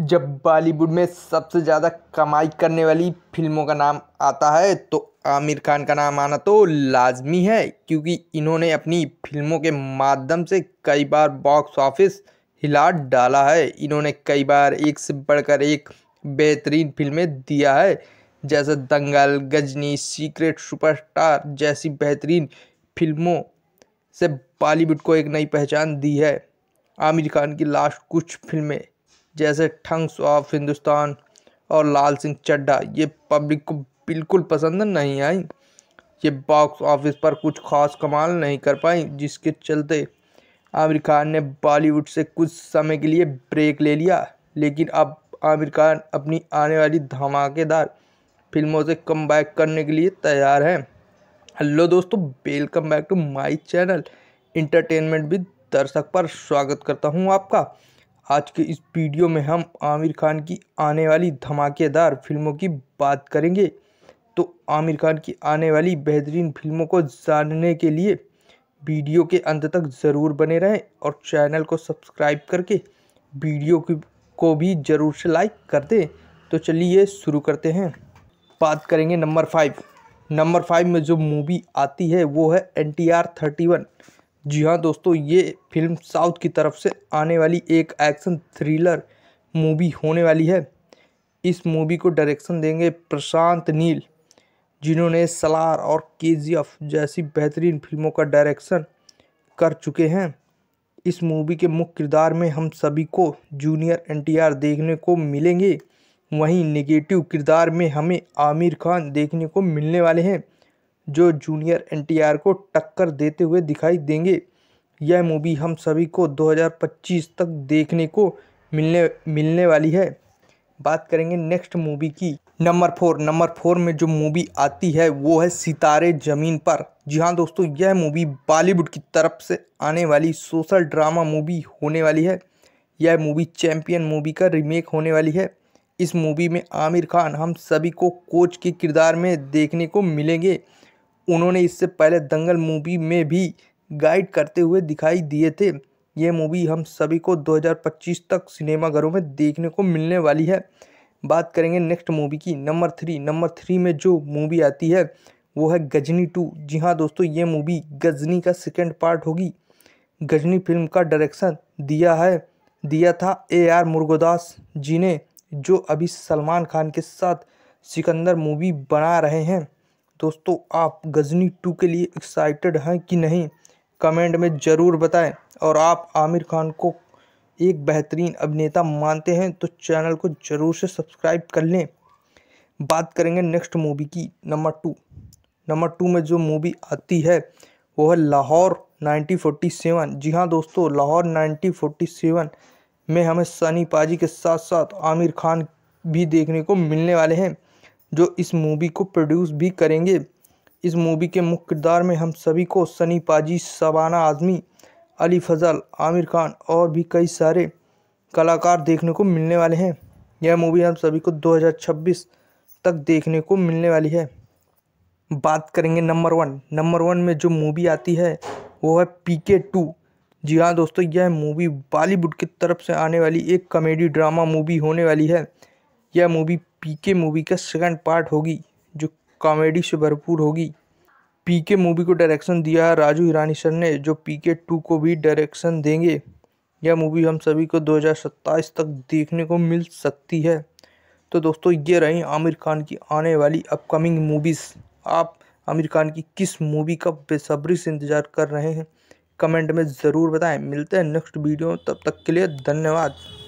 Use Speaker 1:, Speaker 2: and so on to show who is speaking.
Speaker 1: जब बॉलीवुड में सबसे ज़्यादा कमाई करने वाली फिल्मों का नाम आता है तो आमिर खान का नाम आना तो लाजमी है क्योंकि इन्होंने अपनी फिल्मों के माध्यम से कई बार बॉक्स ऑफिस हिला डाला है इन्होंने कई बार एक से बढ़कर एक बेहतरीन फिल्में दिया है जैसे दंगल गजनी सीक्रेट सुपरस्टार जैसी बेहतरीन फिल्मों से बॉलीवुड को एक नई पहचान दी है आमिर खान की लास्ट कुछ फिल्में जैसे ठंग्स ऑफ हिंदुस्तान और लाल सिंह चड्डा ये पब्लिक को बिल्कुल पसंद नहीं आई ये बॉक्स ऑफिस पर कुछ खास कमाल नहीं कर पाई जिसके चलते आमिर खान ने बॉलीवुड से कुछ समय के लिए ब्रेक ले लिया लेकिन अब आमिर खान अपनी आने वाली धमाकेदार फिल्मों से कम करने के लिए तैयार हैं हेलो दोस्तों welcome back to my channel entertainment भी दर्शक पर स्वागत करता हूं आपका आज के इस वीडियो में हम आमिर खान की आने वाली धमाकेदार फिल्मों की बात करेंगे तो आमिर खान की आने वाली बेहतरीन फिल्मों को जानने के लिए वीडियो के अंत तक ज़रूर बने रहें और चैनल को सब्सक्राइब करके वीडियो को भी ज़रूर से लाइक कर दें तो चलिए शुरू करते हैं बात करेंगे नंबर फाइव नंबर फाइव में जो मूवी आती है वो है N T R thirty one जी हाँ दोस्तों ये फिल्म साउथ की तरफ से आने वाली एक एक्शन थ्रिलर मूवी होने वाली है इस मूवी को डायरेक्शन देंगे प्रशांत नील जिन्होंने सलार और के जैसी बेहतरीन फिल्मों का डायरेक्शन कर चुके हैं इस मूवी के मुख्य किरदार में हम सभी को जूनियर एनटीआर देखने को मिलेंगे वहीं नेगेटिव किरदार में हमें आमिर खान देखने को मिलने वाले हैं जो जूनियर एनटीआर को टक्कर देते हुए दिखाई देंगे यह मूवी हम सभी को 2025 तक देखने को मिलने मिलने वाली है बात करेंगे नेक्स्ट मूवी की नंबर फोर नंबर फोर में जो मूवी आती है वो है सितारे ज़मीन पर जी हाँ दोस्तों यह मूवी बॉलीवुड की तरफ से आने वाली सोशल ड्रामा मूवी होने वाली है यह मूवी चैम्पियन मूवी का रीमेक होने वाली है इस मूवी में आमिर खान हम सभी को कोच के किरदार में देखने को मिलेंगे उन्होंने इससे पहले दंगल मूवी में भी गाइड करते हुए दिखाई दिए थे ये मूवी हम सभी को 2025 तक सिनेमाघरों में देखने को मिलने वाली है बात करेंगे नेक्स्ट मूवी की नंबर थ्री नंबर थ्री में जो मूवी आती है वो है गजनी टू जी हाँ दोस्तों ये मूवी गजनी का सेकेंड पार्ट होगी गजनी फिल्म का डायरेक्शन दिया है दिया था ए आर मुर्गोदास जी ने जो अभी सलमान खान के साथ सिकंदर मूवी बना रहे हैं दोस्तों आप गजनी टू के लिए एक्साइटेड हैं कि नहीं कमेंट में ज़रूर बताएं और आप आमिर खान को एक बेहतरीन अभिनेता मानते हैं तो चैनल को ज़रूर से सब्सक्राइब कर लें बात करेंगे नेक्स्ट मूवी की नंबर टू नंबर टू में जो मूवी आती है वो है लाहौर 1947 जी हाँ दोस्तों लाहौर 1947 में हमें सनी पाजी के साथ साथ आमिर खान भी देखने को मिलने वाले हैं जो इस मूवी को प्रोड्यूस भी करेंगे इस मूवी के मुख्य किरदार में हम सभी को सनी पाजी शबाना आज़मी अली फजल आमिर खान और भी कई सारे कलाकार देखने को मिलने वाले हैं यह मूवी हम सभी को 2026 तक देखने को मिलने वाली है बात करेंगे नंबर वन नंबर वन में जो मूवी आती है वो है पी के टू जी हाँ दोस्तों यह मूवी बॉलीवुड की तरफ से आने वाली एक कॉमेडी ड्रामा मूवी होने वाली है यह मूवी पीके मूवी का सेकंड पार्ट होगी जो कॉमेडी से भरपूर होगी पीके मूवी को डायरेक्शन दिया राजू हिरानी सर ने जो पीके टू को भी डायरेक्शन देंगे यह मूवी हम सभी को दो तक देखने को मिल सकती है तो दोस्तों ये रही आमिर खान की आने वाली अपकमिंग मूवीज़ आप आमिर खान की किस मूवी का बेसब्री से इंतज़ार कर रहे हैं कमेंट में ज़रूर बताएं मिलते हैं नेक्स्ट वीडियो तब तक के लिए धन्यवाद